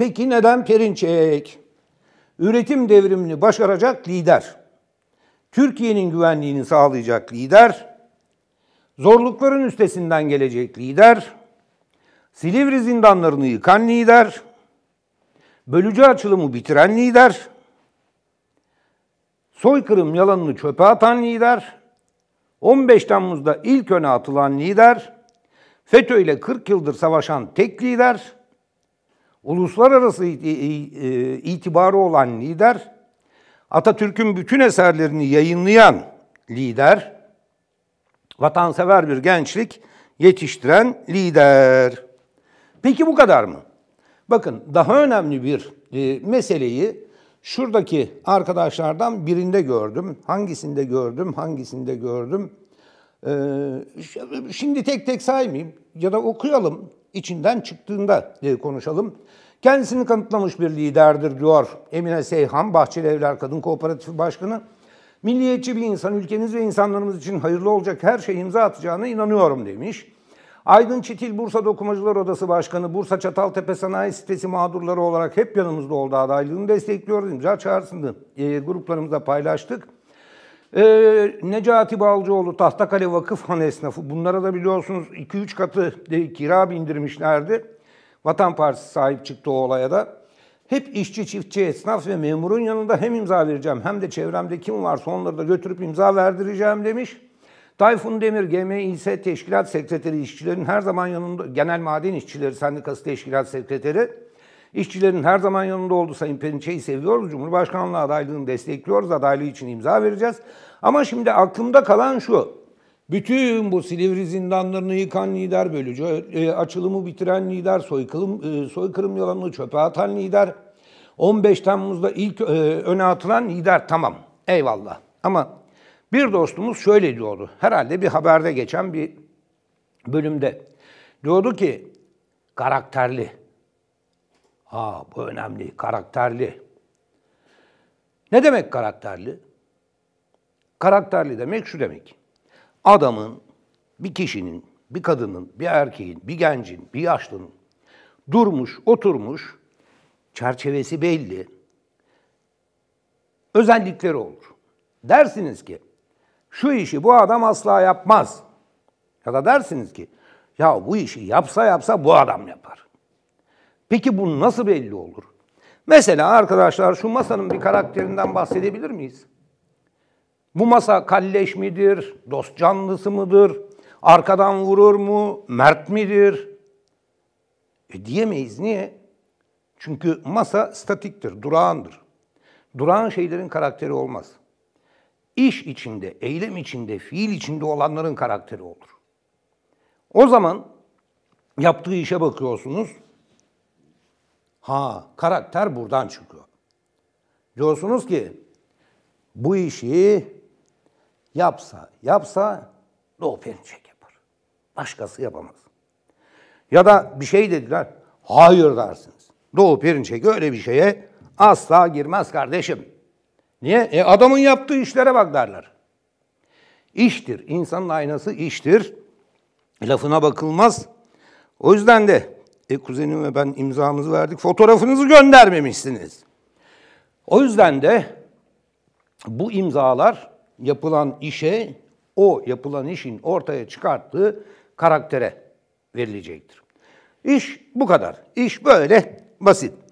Peki neden Perinçek? Üretim devrimini başaracak lider. Türkiye'nin güvenliğini sağlayacak lider. Zorlukların üstesinden gelecek lider. Silivri zindanlarını yıkan lider. Bölücü açılımı bitiren lider. Soykırım yalanını çöpe atan lider. 15 Temmuz'da ilk öne atılan lider. FETÖ ile 40 yıldır savaşan tek lider uluslararası e, e, itibarı olan lider, Atatürk'ün bütün eserlerini yayınlayan lider, vatansever bir gençlik yetiştiren lider. Peki bu kadar mı? Bakın daha önemli bir e, meseleyi şuradaki arkadaşlardan birinde gördüm. Hangisinde gördüm, hangisinde gördüm. Ee, şimdi tek tek saymayayım ya da okuyalım içinden çıktığında e, konuşalım. Kendisini kanıtlamış bir liderdir diyor Emine Seyhan, Bahçeli Evler Kadın Kooperatifi Başkanı. Milliyetçi bir insan ülkemiz ve insanlarımız için hayırlı olacak her şeyi imza atacağına inanıyorum demiş. Aydın Çitil Bursa Dokumacılar Odası Başkanı, Bursa Çataltepe Sanayi Sitesi mağdurları olarak hep yanımızda oldu adaylığını destekliyoruz. İmza çağrısını e, gruplarımızda paylaştık. E, Necati Balcıoğlu, Tahtakale Vakıfhan esnafı bunlara da biliyorsunuz 2-3 katı kira bindirmişlerdi. Vatan Partisi sahip çıktı o olaya da. Hep işçi, çiftçi, esnaf ve memurun yanında hem imza vereceğim hem de çevremde kim varsa onları da götürüp imza verdireceğim demiş. Tayfun Demir, GMİS Teşkilat Sekreteri işçilerin her zaman yanında, Genel Maden İşçileri Sendikası Teşkilat Sekreteri İşçilerin her zaman yanında oldu Sayın Perinçe'yi seviyoruz. Cumhurbaşkanlığı adaylığını destekliyoruz. Adaylığı için imza vereceğiz. Ama şimdi aklımda kalan şu. Bütün bu Silivri zindanlarını yıkan lider bölücü, e, açılımı bitiren lider, soykırım, e, soykırım yalanını çöpe atan lider, 15 Temmuz'da ilk e, öne atılan lider tamam eyvallah. Ama bir dostumuz şöyle diyordu. Herhalde bir haberde geçen bir bölümde. Diyordu ki karakterli, Ha bu önemli, karakterli. Ne demek karakterli? Karakterli demek şu demek. Adamın, bir kişinin, bir kadının, bir erkeğin, bir gencin, bir yaşlının durmuş, oturmuş, çerçevesi belli, özellikleri olur. Dersiniz ki şu işi bu adam asla yapmaz. Ya da dersiniz ki ya bu işi yapsa yapsa bu adam yapar. Peki bu nasıl belli olur? Mesela arkadaşlar şu masanın bir karakterinden bahsedebilir miyiz? Bu masa kalleş midir? Dost canlısı mıdır? Arkadan vurur mu? Mert midir? E diyemeyiz. Niye? Çünkü masa statiktir, durağandır. Durağan şeylerin karakteri olmaz. İş içinde, eylem içinde, fiil içinde olanların karakteri olur. O zaman yaptığı işe bakıyorsunuz. Ha, karakter buradan çıkıyor. Diyorsunuz ki bu işi yapsa, yapsa Doğu Perinçek yapar. Başkası yapamaz. Ya da bir şey dediler, hayır dersiniz. Doğu Perinçek öyle bir şeye asla girmez kardeşim. Niye? E adamın yaptığı işlere bak derler. İştir, insanın aynası iştir. Lafına bakılmaz. O yüzden de e kuzenim ve ben imzamızı verdik. Fotoğrafınızı göndermemişsiniz. O yüzden de bu imzalar yapılan işe, o yapılan işin ortaya çıkarttığı karaktere verilecektir. İş bu kadar. İş böyle basit.